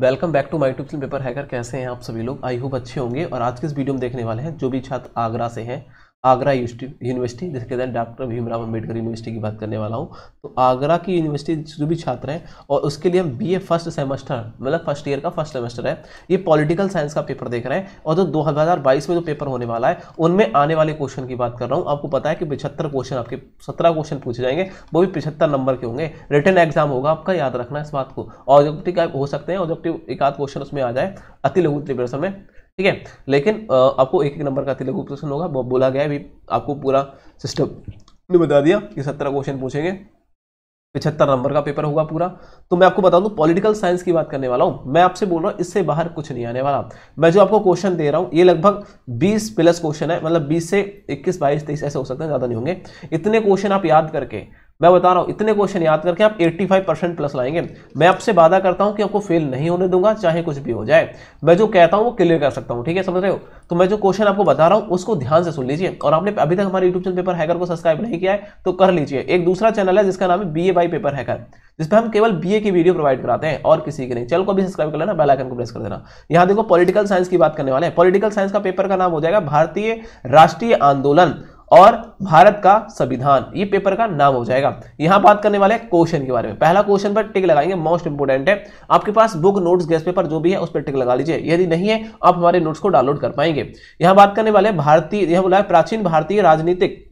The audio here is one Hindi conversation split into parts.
welcome back to my tube paper hacker कैसे हैं आप सभी लोग आई होप अच्छे होंगे और आज के इस वीडियो में देखने वाले हैं जो भी छात्र आगरा से हैं आगरा यूनिवर्सिटी जैसे कहते हैं डॉक्टर भीमराव अंबेडकर यूनिवर्सिटी की बात करने वाला हूँ तो आगरा की यूनिवर्सिटी जो भी छात्र हैं और उसके लिए हम बीए फर्स्ट सेमेस्टर मतलब फर्स्ट ईयर का फर्स्ट सेमेस्टर है ये पॉलिटिकल साइंस का पेपर देख रहे हैं और जो दो में जो पेपर होने वाला है उनमें आने वाले क्वेश्चन की बात कर रहा हूँ आपको पता है कि पिछहत्तर क्वेश्चन आपके सत्रह क्वेश्चन पूछे जाएंगे वो भी पिछहत्तर नंबर के होंगे रिटर्न एग्जाम होगा आपका याद रखना इस बात को ऑब्जेक्टिव हो सकते हैं ऑब्जेक्टिव एक आध क्वेश्चन उसमें आ जाए अति लघु प्रिपरेशन में ठीक है लेकिन आपको एक एक नंबर का तेलुगु क्वेश्चन होगा बोला गया अभी आपको पूरा सिस्टम ने बता दिया कि सत्रह क्वेश्चन पूछेंगे पिछहत्तर नंबर का पेपर होगा पूरा तो मैं आपको बता दूं पॉलिटिकल साइंस की बात करने वाला हूं मैं आपसे बोल रहा हूं इससे बाहर कुछ नहीं आने वाला मैं जो आपको क्वेश्चन दे रहा हूं ये लगभग 20 प्लस क्वेश्चन है मतलब 20 से 21 22 23 ऐसे हो सकते हैं ज़्यादा नहीं होंगे इतने क्वेश्चन आप याद करके मैं बता रहा हूँ इतने क्वेश्चन याद करके आप 85 परसेंट प्लस लाएंगे मैं आपसे वादा करता हूँ कि आपको फेल नहीं होने दूंगा चाहे कुछ भी हो जाए मैं जो कहता हूँ वो क्लियर कर सकता हूँ ठीक है समझ रहे हो तो मैं जो क्वेश्चन आपको बता रहा हूँ उसको ध्यान से सुन लीजिए और आपने अभी तक हमारे यूट्यूब चैनल पेपर हैकर को सब्सक्राइब नहीं किया है तो कर लीजिए एक दूसरा चैनल है जिसका नाम है B A by paper hacker पर हम केवल बी ए की वीडियो प्रोवाइड कराते हैं और किसी के नहीं चैनल को भी सब्सक्राइब कर लेना बेलाइकन को प्रेस कर देना यहाँ देखो पॉलिटिकल साइंस की बात करने वाले हैं पॉलिटिकल साइंस का पेपर का नाम हो जाएगा भारतीय राष्ट्रीय आंदोलन और भारत का संविधान ये पेपर का नाम हो जाएगा यहां बात करने वाले क्वेश्चन के बारे में पहला क्वेश्चन पर टिक लगाएंगे मोस्ट इंपोर्टेंट है आपके पास बुक नोट्स गेस्ट पेपर जो भी है उस पर टिक लगा लीजिए यदि नहीं है आप हमारे नोट्स को डाउनलोड कर पाएंगे यहां बात करने वाले भारतीय यह बोला है प्राचीन भारतीय राजनीतिक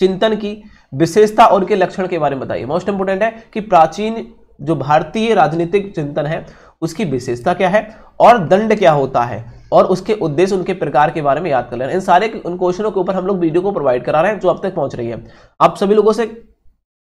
चिंतन की विशेषता और उनके लक्षण के बारे में बताइए मोस्ट इंपोर्टेंट है कि प्राचीन जो भारतीय राजनीतिक चिंतन है उसकी विशेषता क्या है और दंड क्या होता है और उसके उद्देश्य उनके प्रकार के बारे में याद कर लेना इन सारे उन क्वेश्चनों के ऊपर हम लोग वीडियो को प्रोवाइड करा रहे हैं जो अब तक पहुंच रही है आप सभी लोगों से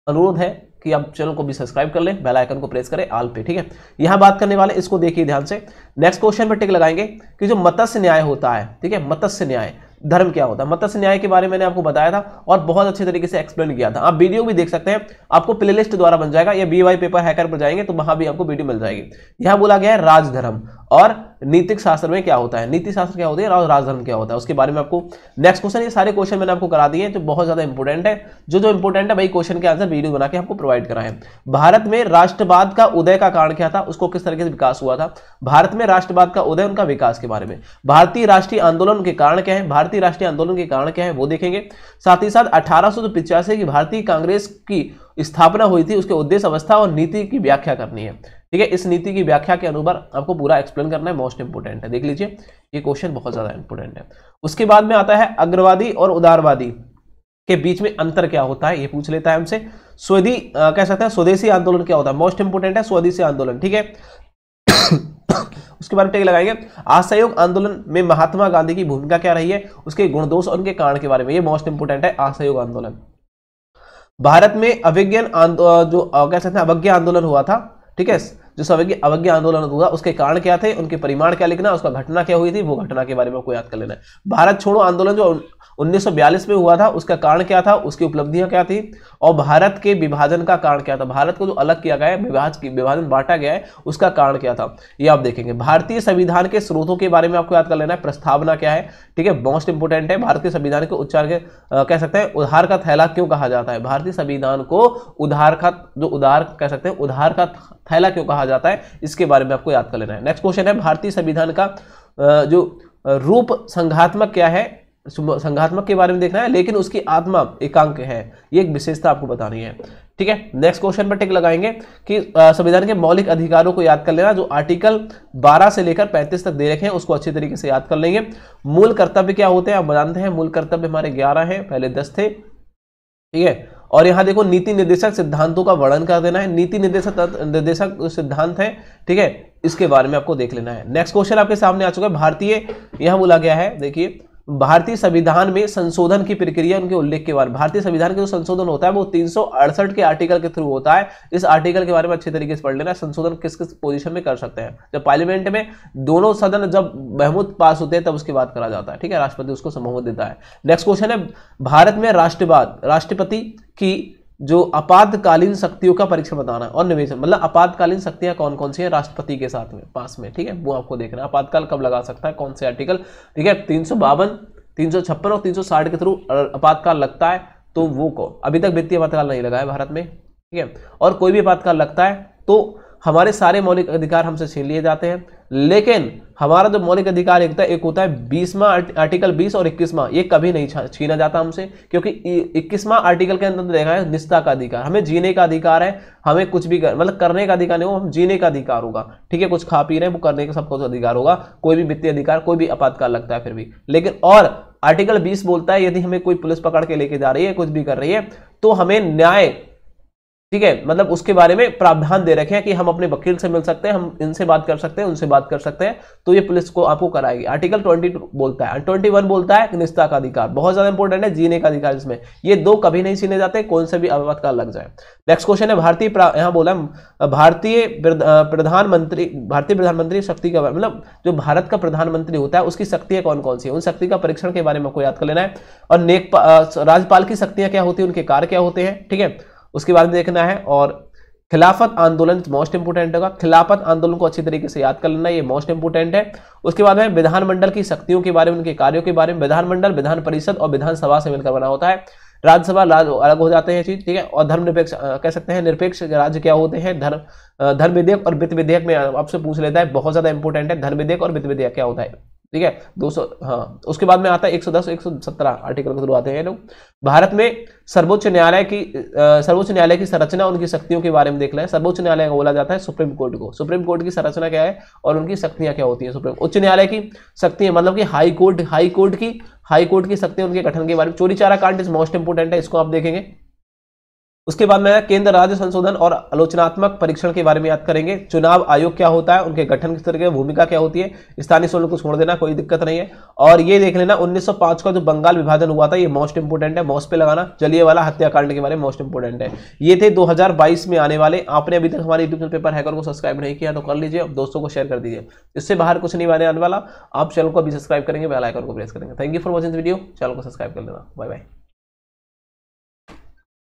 अनुरोध है कि आप चैनल को भी सब्सक्राइब कर लें बेल आइकन को प्रेस करें आल पे ठीक है यहाँ बात करने वाले इसको देखिए ध्यान से नेक्स्ट क्वेश्चन पर टिक लगाएंगे कि जो मत्स्य न्याय होता है ठीक है मत्स्य न्याय धर्म क्या होता है मत्स्य न्याय के बारे में मैंने आपको बताया था और बहुत अच्छे तरीके से एक्सप्लेन किया था आप वीडियो भी देख सकते हैं आपको प्लेलिस्ट द्वारा बन जाएगा या बी पेपर हैकर पर जाएंगे तो वहां भी आपको वीडियो मिल जाएगी यहां बोला गया है राजधर्म और नीतिक शास्त्र में क्या होता है नीति शास्त्र क्या होती है और राजधर्म क्या होता है उसके बारे में आपको नेक्स्ट क्वेश्चन ये सारे क्वेश्चन मैंने आपको करा दिए हैं जो तो बहुत ज्यादा इंपॉर्टेंट है जो जो इंपॉर्टेंट है भाई क्वेश्चन के आंसर वीडियो बना के आपको प्रोवाइड करा है भारत में राष्ट्रवाद का उदय का कारण क्या था उसको किस तरीके से विकास हुआ था भारत में राष्ट्रवाद का उदय उनका विकास के बारे में भारतीय राष्ट्रीय आंदोलन के कारण क्या है भारतीय राष्ट्रीय आंदोलन के कारण क्या है वो देखेंगे साथ ही साथ अठारह की भारतीय कांग्रेस की स्थापना हुई थी उसके उद्देश्य अवस्था और नीति की व्याख्या करनी है ठीक है इस नीति की व्याख्या के अनुसार आपको पूरा एक्सप्लेन करना है मोस्ट इंपोर्टेंट है देख लीजिए ये क्वेश्चन बहुत ज़्यादा इंपोर्टेंट है उसके बाद में आता है अग्रवादी और उदारवादी के बीच में अंतर क्या होता है ये पूछ लेता है हमसे स्वदेशी कह सकते हैं स्वदेशी आंदोलन क्या होता है मोस्ट इंपोर्टेंट है स्वदेशी आंदोलन ठीक है उसके बारे में टेक लगाएंगे असहयोग आंदोलन में महात्मा गांधी की भूमिका क्या रही है उसके गुण दोष और उनके कारण के बारे में ये मोस्ट इंपोर्टेंट है असहयोग आंदोलन भारत में अभिज्ञान जो कह सकते हैं अवज्ञा आंदोलन हुआ था ठीक है जो सवज्ञ अवज्ञा आंदोलन हुआ उसके कारण क्या थे उनके परिमाण क्या लिखना उसका घटना क्या हुई थी वो घटना के बारे में आपको याद कर लेना है भारत छोड़ो आंदोलन जो 1942 में हुआ था उसका कारण क्या था उसकी उपलब्धियां क्या थी और भारत के विभाजन का कारण क्या था भारत को जो अलग किया गया है विभाज विभाजन बांटा गया है उसका कारण क्या था ये आप देखेंगे भारतीय संविधान के स्रोतों के बारे में आपको याद कर लेना है प्रस्तावना क्या है ठीक है मोस्ट इंपोर्टेंट है भारतीय संविधान के उच्चार के आ, कह सकते हैं उधार का थैला क्यों कहा जाता है भारतीय संविधान को उधार का जो उधार कह सकते हैं उधार का थैला क्यों कहा कहा जाता है इसके बारे में आपको याद कर लेना है नेक्स्ट क्वेश्चन है भारतीय संविधान का जो रूप संघात्मक क्या है संघात्मक के बारे में देखना है लेकिन उसकी आत्मा एकांक है ये एक विशेषता आपको बतानी है ठीक है नेक्स्ट क्वेश्चन पर टिक लगाएंगे कि संविधान के मौलिक अधिकारों को याद कर लेना जो आर्टिकल 12 से लेकर 35 तक दे रखे हैं उसको अच्छे तरीके से याद कर लेंगे मूल कर्तव्य क्या होते हैं आप जानते हैं मूल कर्तव्य हमारे ग्यारह हैं पहले दस थे ठीक है और यहाँ देखो नीति निर्देशक सिद्धांतों का वर्णन कर देना है नीति निर्देशक निर्देशक सिद्धांत है ठीक है इसके बारे में आपको देख लेना है नेक्स्ट क्वेश्चन आपके सामने आ चुका है भारतीय यहां बोला गया है देखिए भारतीय संविधान में संशोधन की प्रक्रिया उनके उल्लेख के बारे में भारतीय संविधान के जो संशोधन होता है वो तीन के आर्टिकल के थ्रू होता है इस आर्टिकल के बारे में अच्छे तरीके से पढ़ लेना संशोधन किस किस पोजीशन में कर सकते हैं जब पार्लियामेंट में दोनों सदन जब बहुमत पास होते हैं तब उसकी बात करा जाता है ठीक है राष्ट्रपति उसको बहुमत देता है नेक्स्ट क्वेश्चन है भारत में राष्ट्रवाद राष्ट्रपति की जो आपातकालीन शक्तियों का परीक्षण बताना है और निवेश मतलब आपातकालीन शक्तियां कौन कौन सी हैं राष्ट्रपति के साथ में पास में ठीक है वो आपको देखना है आपातकाल कब लगा सकता है कौन से आर्टिकल ठीक है तीन सौ बावन तीन सौ छप्पन और तीन सौ साठ के थ्रू आपातकाल लगता है तो वो कौन अभी तक वित्तीय आपातकाल नहीं लगा है भारत में ठीक है और कोई भी आपातकाल लगता है तो हमारे सारे मौलिक अधिकार हमसे छीन लिए जाते हैं लेकिन हमारा जो मौलिक अधिकार एकता एक होता है बीसवा आर्टिकल बीस और इक्कीसवा ये कभी नहीं छीना जाता हमसे क्योंकि इक्कीसवा आर्टिकल के अंदर तो देखा है निष्ठा का अधिकार हमें जीने का अधिकार है हमें कुछ भी कर, मतलब करने का अधिकार नहीं हो हम जीने का अधिकार होगा ठीक है कुछ खा पी रहे हैं वो करने का सब कुछ अधिकार होगा कोई भी वित्तीय अधिकार कोई भी आपातकाल लगता है फिर भी लेकिन और आर्टिकल बीस बोलता है यदि हमें कोई पुलिस पकड़ के लेके जा रही है कुछ भी कर रही है तो हमें न्याय ठीक है मतलब उसके बारे में प्रावधान दे रखे हैं कि हम अपने वकील से मिल सकते हैं हम इनसे बात कर सकते हैं उनसे बात कर सकते हैं तो ये पुलिस को आपको कराएगी आर्टिकल 22 बोलता है ट्वेंटी वन बोलता है निस्ता का अधिकार बहुत ज्यादा इंपॉर्टेंट है जीने का अधिकार इसमें ये दो कभी नहीं सीने जाते कौन से भी आपातकाल लग जाए नेक्स्ट क्वेश्चन है भारतीय यहाँ बोला भारतीय प्रधानमंत्री भारतीय प्रधानमंत्री शक्ति का मतलब जो भारत का प्रधानमंत्री होता है उसकी शक्तियाँ कौन कौन सी है उन शक्ति का परीक्षण के बारे में आपको याद कर लेना है और नेक राज्यपाल की शक्तियां क्या होती है उनके कार्य क्या होते हैं ठीक है उसके बाद में देखना है और खिलाफत आंदोलन मोस्ट तो इंपोर्टेंट होगा खिलाफत आंदोलन को अच्छी तरीके से याद कर लेना ये मोस्ट इंपोर्टेंट है उसके बाद में विधानमंडल की शक्तियों के बारे में उनके कार्यों के बारे में विधानमंडल विधान परिषद और विधानसभा से मिलकर बना होता है राज्यसभा अलग हो जाते हैं चीज ठीक है और धर्म निरपेक्ष कह सकते हैं निरपेक्ष राज्य क्या होते हैं धर्म धर्म विधेयक और वित्त विधेयक में आपसे पूछ लेता है बहुत ज्यादा इंपोर्टेंट है धर्म विधेयक और वित्त विधेयक क्या होता है ठीक है 200 हाँ उसके बाद में आता है 110 117 आर्टिकल के थ्रू आते हैं लोग भारत में सर्वोच्च न्यायालय की सर्वोच्च न्यायालय की संरचना उनकी शक्तियों के बारे में देख लें सर्वोच्च न्यायालय को बोला जाता है सुप्रीम कोर्ट को सुप्रीम कोर्ट की संरचना क्या है और उनकी शक्तियां क्या होती है सुप्रीम उच्च न्यायालय की शक्तियां मतलब कि हाईकोर्ट हाईकोर्ट की हाईकोर्ट की शक्तियां उनके गठन के बारे में चोरी चारा कांड इज मोस्ट इंपोर्टेंट है इसको आप देखेंगे उसके बाद में केंद्र राज्य संशोधन और आलोचनात्मक परीक्षण के बारे में याद करेंगे चुनाव आयोग क्या होता है उनके गठन किस तरह भूमिका क्या होती है स्थानीय सोलन को छोड़ देना कोई दिक्कत नहीं है और ये देख लेना 1905 का जो बंगाल विभाजन हुआ था ये मोस्ट इंपोर्टेंट है मोस्ट पे लगाना चलिए वाला हत्याकांड के बारे में मोस्ट इंपोर्टेंट है ये थे दो में आने वाले आपने अभी तक हमारे यूट्यूब पेपर हैकर को सब्सक्राइब नहीं किया तो कर लीजिए और दोस्तों को शेयर कर दीजिए इससे बाहर कुछ नहीं आने वाला आप चैनल को अभी सब्सक्राइब करेंगे बेल को प्रेस करेंगे thank you for watching video channel को सब्सक्राइब कर लेना बाय बाय